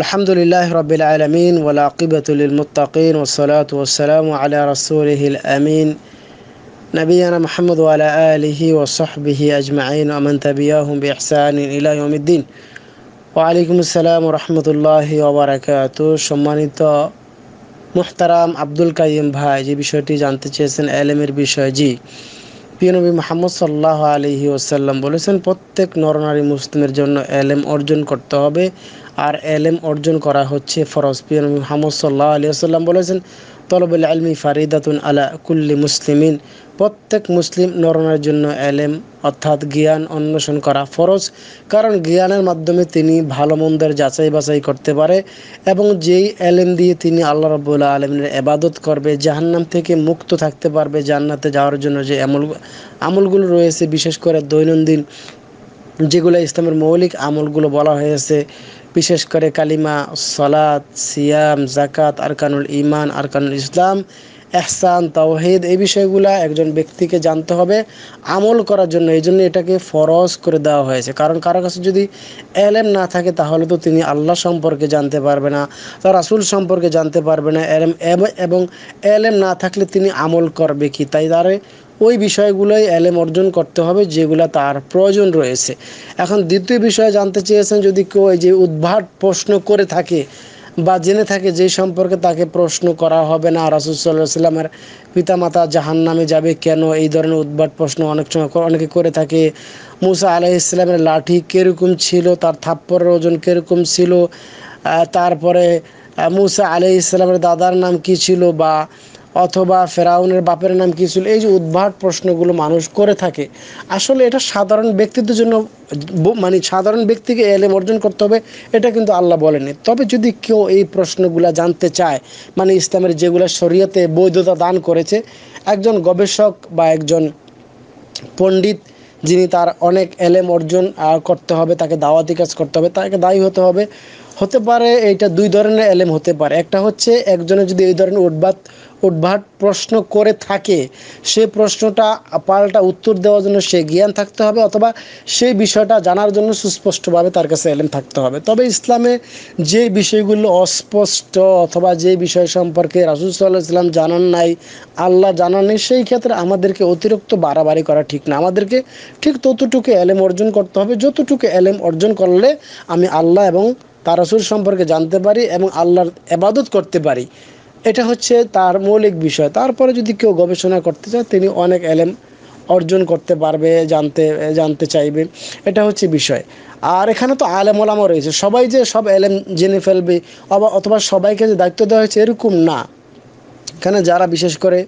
الحمد لله رب العالمين والعاقبة للمتقين والصلاة والسلام على رسوله الأمين نبينا محمد وعلى آله وصحبه أجمعين ومن تبعهم بإحسان إلى يوم الدين ওয়ালাইকুম আসসালাম রহমতুল্লাহ ওবরাকাত সম্মানিত মুহতারাম আব্দুল কাইম ভাই যে বিষয়টি জানতে চেয়েছেন এলেমের বিষয় জি পিয়নবী মোহাম্মদ সাল্লাহ আলহি ওসাল্লাম বলেছেন প্রত্যেক নরনারী মুসলিমের জন্য এলেম অর্জন করতে হবে আর এলেম অর্জন করা হচ্ছে ফরজ পিয়ন মোহাম্মদ সাল্লাহ বলেছেন তলবুল আলমি ফারিদাতুন আলা কুল্লি মুসলিমিন প্রত্যেক মুসলিম নরনের জন্য এলেম অর্থাৎ জ্ঞান অন্বেষণ করা ফরজ কারণ জ্ঞানের মাধ্যমে তিনি ভালো মন্দের যাচাই বাছাই করতে পারে এবং যেই এলেম দিয়ে তিনি আল্লাহ রবুল্লাহ আলমের এবাদত করবে জাহান্নাম থেকে মুক্ত থাকতে পারবে জান্নাতে যাওয়ার জন্য যে আমল আমলগুলো রয়েছে বিশেষ করে দৈনন্দিন যেগুলো ইসলামের মৌলিক আমলগুলো বলা হয়েছে বিশেষ করে কালিমা সলাদ সিয়াম জাকাত আরকানুল ইমান আরকানুল ইসলাম এহসান তাওহিদ এই বিষয়গুলো একজন ব্যক্তিকে জানতে হবে আমল করার জন্য এই জন্য এটাকে ফরজ করে দেওয়া হয়েছে কারণ কারো কাছে যদি এলেম না থাকে তাহলে তো তিনি আল্লাহ সম্পর্কে জানতে পারবে না তার রাসুল সম্পর্কে জানতে পারবে না এবং এলেম না থাকলে তিনি আমল করবে কি তাই তারে ওই বিষয়গুলোই এলেম অর্জন করতে হবে যেগুলো তার প্রয়োজন রয়েছে এখন দ্বিতীয় বিষয়ে জানতে চেয়েছেন যদি কেউ এই যে উদ্ভাট প্রশ্ন করে থাকে বা জেনে থাকে যে সম্পর্কে তাকে প্রশ্ন করা হবে না রাসুলসাল্লাহ সাল্লামের পিতামাতা জাহান নামে যাবে কেন এই ধরনের উদ্ভাট প্রশ্ন অনেক সময় অনেকে করে থাকে মুসা আলাহ ইসলামের লাঠি কীরকম ছিল তার থাপ্পরের ওজন কীরকম ছিল তারপরে মুসা আলি ইসলামের দাদার নাম কি ছিল বা অথবা ফেরাউনের বাপের নাম কি ছিল এই যে উদ্ভাট প্রশ্নগুলো মানুষ করে থাকে আসলে এটা সাধারণ ব্যক্তিদের জন্য মানে সাধারণ ব্যক্তিকে এলেম অর্জন করতে হবে এটা কিন্তু আল্লাহ বলেনি তবে যদি কেউ এই প্রশ্নগুলো জানতে চায় মানে ইসলামের যেগুলো শরীয়তে বৈধতা দান করেছে একজন গবেষক বা একজন পণ্ডিত যিনি তার অনেক এলেম অর্জন করতে হবে তাকে দাওয়াতি কাজ করতে হবে তাকে দায়ী হতে হবে হতে পারে এটা দুই ধরনের এলেম হতে পারে একটা হচ্ছে একজনের যদি এই ধরনের উদ্ভাত উদ্ভাট প্রশ্ন করে থাকে সে প্রশ্নটা পাল্টা উত্তর দেওয়ার জন্য সে জ্ঞান থাকতে হবে অথবা সেই বিষয়টা জানার জন্য সুস্পষ্টভাবে তার কাছে এলেম থাকতে হবে তবে ইসলামে যে বিষয়গুলো অস্পষ্ট অথবা যে বিষয় সম্পর্কে রাসুল সাল্লাহ ইসলাম জানান নাই আল্লাহ জানান নেই সেই ক্ষেত্রে আমাদেরকে অতিরিক্ত বাড়াবাড়ি করা ঠিক না আমাদেরকে ঠিক ততটুকু এলেম অর্জন করতে হবে যতটুকু এলেম অর্জন করলে আমি আল্লাহ এবং তারাসুর সম্পর্কে জানতে পারি এবং আল্লাহর এবাদত করতে পারি এটা হচ্ছে তার মৌলিক বিষয় তারপরে যদি কেউ গবেষণা করতে চায় তিনি অনেক এলেম অর্জন করতে পারবে জানতে জানতে চাইবে এটা হচ্ছে বিষয় আর এখানে তো আলেম ওলামও রয়েছে সবাই যে সব এলেম জেনে ফেলবে অথবা সবাইকে যে দায়িত্ব দেওয়া হয়েছে এরকম না এখানে যারা বিশেষ করে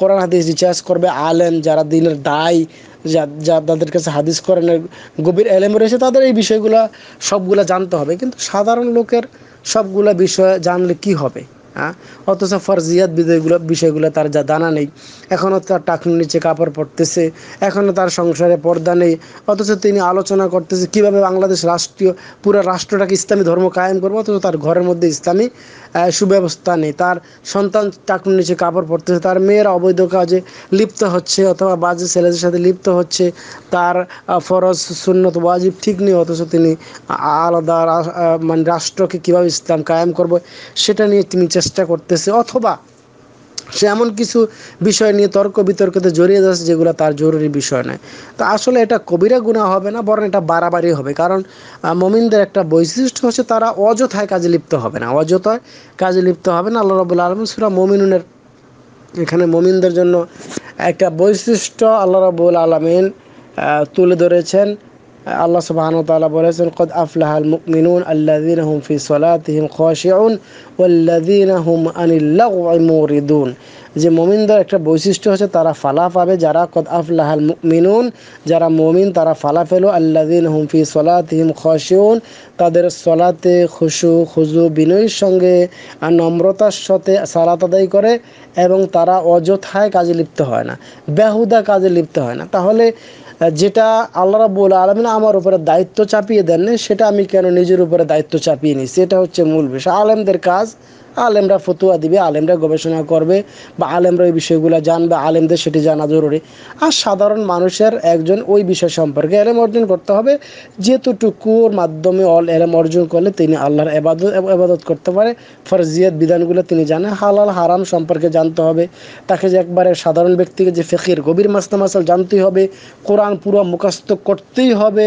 কোরআন হাদিস রিচার্জ করবে আলেম যারা দিনের দায় যা তাদের কাছে হাদিস কোরআনের গভীর এলেম রয়েছে তাদের এই বিষয়গুলো সবগুলো জানতে হবে কিন্তু সাধারণ লোকের সবগুলো বিষয় জানলে কি হবে হ্যাঁ অথচ ফরজিয়াত বিদয়গুলো বিষয়গুলো তার যা জানা নেই এখনও তার টাকুর নিচে কাপড় পড়তেছে এখনও তার সংসারে পর্দা নেই অথচ তিনি আলোচনা করতেছে কিভাবে বাংলাদেশ রাষ্ট্রীয় পুরো রাষ্ট্রটাকে ইসলামী ধর্ম কায়েম করবো অথচ তার ঘরের মধ্যে ইসলামী সুব্যবস্থা নেই তার সন্তান টাকুন নিচে কাপড় পড়তেছে তার মেয়েরা অবৈধ কাজে লিপ্ত হচ্ছে অথবা বাজে ছেলেদের সাথে লিপ্ত হচ্ছে তার ফরজ সুন্নত ওয়াজিব ঠিক নেই অথচ তিনি আলাদা মানে রাষ্ট্রকে কীভাবে ইসলাম কায়েম করবো সেটা নিয়ে তিনি চেষ্টা চেষ্টা করতেছে অথবা সে এমন কিছু বিষয় নিয়ে তর্ক বিতর্কতে জড়িয়ে যাচ্ছে যেগুলো তার জরুরি বিষয় নয় তো আসলে এটা কবিরা গুণা হবে না বরং এটা বাড়াবাড়ি হবে কারণ মমিনদের একটা বৈশিষ্ট্য হচ্ছে তারা অযথায় কাজে লিপ্ত হবে না অযথায় কাজে লিপ্ত হবে না আল্লাহ রবুল্লা আলম সুরা মমিনুনের এখানে মমিনদের জন্য একটা বৈশিষ্ট্য আল্লাহ রবুল আলমিন তুলে ধরেছেন আল্লাহ সুবহানাহু ওয়া তাআলা বলেছেন কদ আফলাহাল মুমিনুন আল্লাযীনা হুম ফি সলাতিহিম খাশিউন ওয়াল্লাযীনা হুম আনিল লাগওয়ি মুরিদুন যে মুমিনদের একটা বৈশিষ্ট্য হচ্ছে তারা ফালা পাবে যারা কদ আফলাহাল মুমিনুন যারা মুমিন তারা ফালা ফেলো আল্লাদিন হুমফি সলাতহিম খশিউন তাদের সলাতে খুশু খুজু বিনয়ের সঙ্গে নম্রতার সাথে সালাত আদায় করে এবং তারা অযথায় কাজে লিপ্ত হয় না বেহুদা কাজে লিপ্ত হয় না তাহলে হ্যাঁ, যেটা আল্লাহ রাবুল আলমিন আমার উপরে দায়িত্ব চাপিয়ে দেন সেটা আমি কেন নিজের উপরে দায়িত্ব চাপিয়ে নিই সেটা হচ্ছে মূল বিষয় আলেমদের কাজ আলেমরা ফতুয়া দিবে আলেমরা গবেষণা করবে বা আলেমরা ওই বিষয়গুলো জানবে আলেমদের সেটি জানা জরুরি আর সাধারণ মানুষের একজন ওই বিষয় সম্পর্কে এলেম অর্জন করতে হবে যেতুটুকুর মাধ্যমে অল এলেম অর্জন করলে তিনি আল্লাহর এবাদত এবাদত করতে পারে ফরজিয়াত বিধানগুলো তিনি জানে হালাল হারাম সম্পর্কে জানতে হবে তাকে যে একবারে সাধারণ ব্যক্তিকে যে ফেকির গভীর মাসনা মাসাল জানতেই হবে কোরআন পুরো মুখস্ত করতেই হবে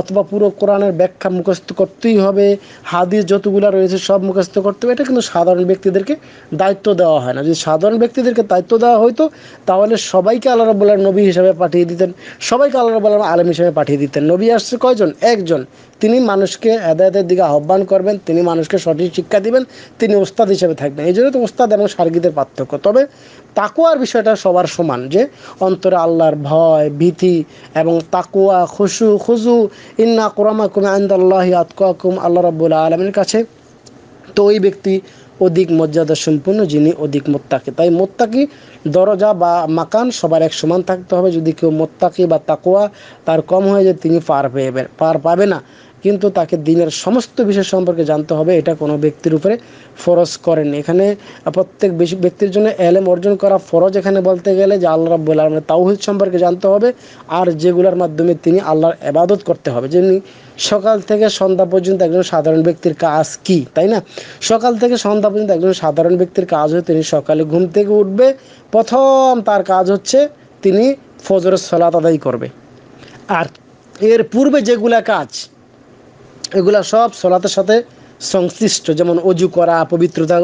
অথবা পুরো কোরআনের ব্যাখ্যা মুখস্থ করতেই হবে হাদিস যতগুলো রয়েছে সব মুখস্ত করতে হবে এটা কিন্তু সাধারণ সাধারণ ব্যক্তিদেরকে দায়িত্ব দেওয়া হয় না যদি সাধারণ ব্যক্তিদেরকে দায়িত্ব দেওয়া হইতো তাহলে সবাইকে আল্লাহ রব্বুল্লাহ নবী হিসাবে পাঠিয়ে দিতেন সবাইকে আল্লাহ রব্বুল্লাহ আলম হিসাবে পাঠিয়ে দিতেন নবী আসছে কয়জন একজন তিনি মানুষকে এদায়তের দিকে আহ্বান করবেন তিনি মানুষকে সঠিক শিক্ষা দিবেন তিনি ওস্তাদ হিসেবে থাকবেন এই জন্য তো ওস্তাদ এবং সার্গিদের পার্থক্য তবে তাকুয়ার বিষয়টা সবার সমান যে অন্তরে আল্লাহর ভয় ভীতি এবং তাকুয়া খুশু খুজু ইন্না কোরামাকুম আন্দাল্লাহি আতকুয়াকুম আল্লাহ রব্বুল আলমের কাছে তো ওই ব্যক্তি অধিক মর্যাদা সম্পন্ন যিনি অধিক মোত্তাকি তাই মোত্তাকি দরজা বা মাকান সবার এক সমান থাকতে হবে যদি কেউ মোত্তাকি বা তাকুয়া তার কম হয়ে যায় তিনি পার পেয়ে পার পাবে না কিন্তু তাকে দিনের সমস্ত বিষয় সম্পর্কে জানতে হবে এটা কোনো ব্যক্তির উপরে ফরজ করেন এখানে প্রত্যেক ব্যক্তির জন্য এলেম অর্জন করা ফরজ এখানে বলতে গেলে যে আল্লাহ রাবুল আলমের মানে তাওহিদ সম্পর্কে জানতে হবে আর যেগুলোর মাধ্যমে তিনি আল্লাহর এবাদত করতে হবে যেমনি সকাল থেকে সন্ধ্যা পর্যন্ত একজন সাধারণ ব্যক্তির কাজ কি তাই না সকাল থেকে সন্ধ্যা পর্যন্ত একজন সাধারণ ব্যক্তির কাজ হয়ে তিনি সকালে ঘুম থেকে উঠবে প্রথম তার কাজ হচ্ছে তিনি ফজরের সলাত আদায় করবে আর এর পূর্বে যেগুলা কাজ এগুলা সব সলাতের সাথে সংশ্লিষ্ট যেমন অজু করা পবিত্রতা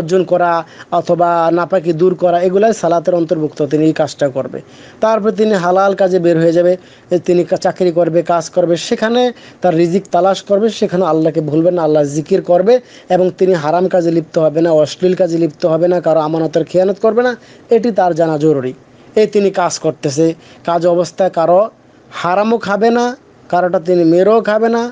অর্জন করা অথবা নাপাকি দূর করা এগুলাই সালাতের অন্তর্ভুক্ত তিনি এই কাজটা করবে তারপরে তিনি হালাল কাজে বের হয়ে যাবে তিনি চাকরি করবে কাজ করবে সেখানে তার রিজিক তালাশ করবে সেখানে আল্লাহকে ভুলবে না আল্লাহ জিকির করবে এবং তিনি হারাম কাজে লিপ্ত হবে না অশ্লীল কাজে লিপ্ত হবে না কারো আমানতের খেয়ানত করবে না এটি তার জানা জরুরি এই তিনি কাজ করতেছে কাজ অবস্থায় কারো হারামও খাবে না কারোটা তিনি মেরেও খাবে না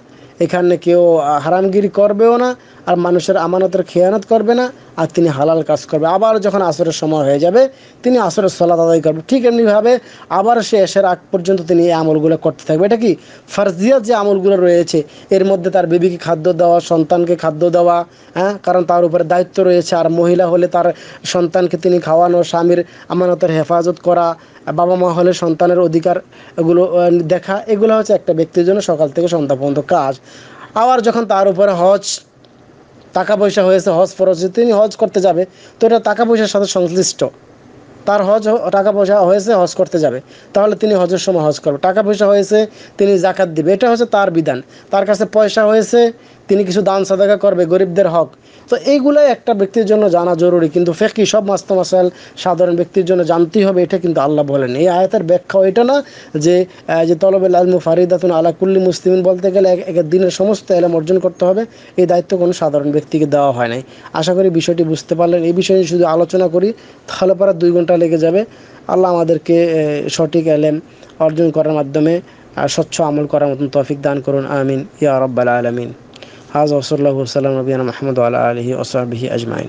এখানে কেউ হারামগিরি করবেও না আর মানুষের আমানতের খেয়ানত করবে না আর তিনি হালাল কাজ করবে আবার যখন আসরের সময় হয়ে যাবে তিনি আসরের সলাত আদায় করবে ঠিক এমনিভাবে আবার সে এসের আগ পর্যন্ত তিনি এই আমলগুলো করতে থাকবে এটা কি ফার্জিয়াত যে আমলগুলো রয়েছে এর মধ্যে তার বেবিকে খাদ্য দেওয়া সন্তানকে খাদ্য দেওয়া হ্যাঁ কারণ তার উপরে দায়িত্ব রয়েছে আর মহিলা হলে তার সন্তানকে তিনি খাওয়ানো স্বামীর আমানতের হেফাজত করা বাবা মা হলে সন্তানের অধিকার এগুলো দেখা এগুলো হচ্ছে একটা ব্যক্তির জন্য সকাল থেকে সন্ধ্যা পর্যন্ত কাজ আবার যখন তার উপরে হজ টাকা পয়সা হয়েছে হজ ফরজ তিনি হজ করতে যাবে তো এটা টাকা পয়সার সাথে সংশ্লিষ্ট তার হজ টাকা পয়সা হয়েছে হজ করতে যাবে তাহলে তিনি হজের সময় হজ করবে টাকা পয়সা হয়েছে তিনি জাকাত দিবে এটা হচ্ছে তার বিধান তার কাছে পয়সা হয়েছে তিনি কিছু দান সাদাকা করবে গরিবদের হক তো এইগুলো একটা ব্যক্তির জন্য জানা জরুরি কিন্তু ফেকি সব মাস্ত মাসাল সাধারণ ব্যক্তির জন্য জানতেই হবে এটা কিন্তু আল্লাহ বলেন এই আয়তের ব্যাখ্যা এটা না যে যে তলবে আলমু ফারিদাতুন আলা কুল্লি মুসলিমিন বলতে গেলে এক দিনের সমস্ত এলাম অর্জন করতে হবে এই দায়িত্ব কোনো সাধারণ ব্যক্তিকে দেওয়া হয় নাই আশা করি বিষয়টি বুঝতে পারলেন এই বিষয়ে শুধু আলোচনা করি তাহলে পারা দুই ঘন্টা লেগে যাবে আল্লাহ আমাদেরকে সঠিক এলেম অর্জন করার মাধ্যমে স্বচ্ছ আমল করার মতন তফিক দান করুন আমিন ইয়া রব্বাল আলমিন هذا وصلى الله وسلم نبينا محمد وعلى آله وصحبه أجمعين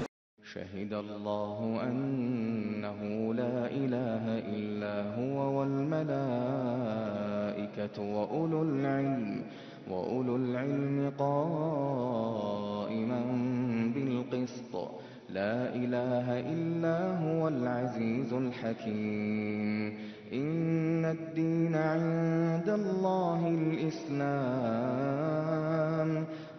شهد الله أنه لا إله إلا هو والملائكة وأولو العلم وأولو العلم قائما بالقسط لا إله إلا هو العزيز الحكيم إن الدين عند الله الإسلام